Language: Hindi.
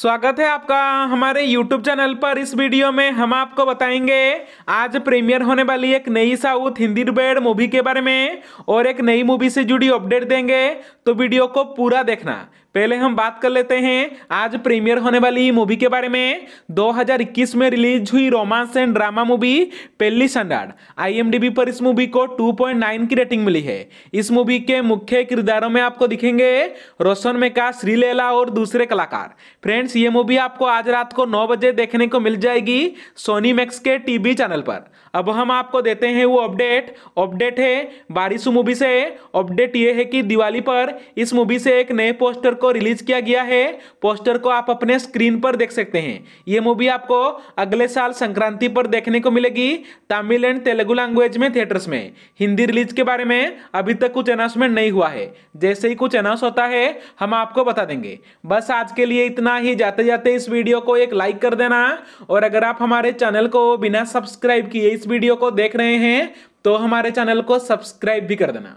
स्वागत है आपका हमारे YouTube चैनल पर इस वीडियो में हम आपको बताएंगे आज प्रीमियर होने वाली एक नई साउथ हिंदी रुबेड़ मूवी के बारे में और एक नई मूवी से जुड़ी अपडेट देंगे तो वीडियो को पूरा देखना पहले हम बात कर लेते हैं आज प्रीमियर होने वाली मूवी के बारे में 2021 में रिलीज हुई रोमांस एंड ड्रामा मूवी पेली संडाड आई पर इस मूवी को 2.9 की रेटिंग मिली है इस मूवी के मुख्य किरदारों में आपको दिखेंगे रोशन मेका श्रीलेला और दूसरे कलाकार फ्रेंड्स ये मूवी आपको आज रात को नौ बजे देखने को मिल जाएगी सोनी मैक्स के टीवी चैनल पर अब हम आपको देते हैं वो अपडेट अपडेट है बारिश मूवी से अपडेट ये है कि दिवाली पर इस मूवी से एक नए पोस्टर को रिलीज किया गया है पोस्टर को आप अपने स्क्रीन पर देख सकते हैं ये मूवी आपको अगले साल संक्रांति पर देखने को मिलेगी तमिल एंड तेलुगु लैंग्वेज में थिएटर्स में हिंदी रिलीज के बारे में अभी तक कुछ अनाउंसमेंट नहीं हुआ है जैसे ही कुछ अनाउंस होता है हम आपको बता देंगे बस आज के लिए इतना ही जाते जाते इस वीडियो को एक लाइक कर देना और अगर आप हमारे चैनल को बिना सब्सक्राइब किए इस वीडियो को देख रहे हैं तो हमारे चैनल को सब्सक्राइब भी कर देना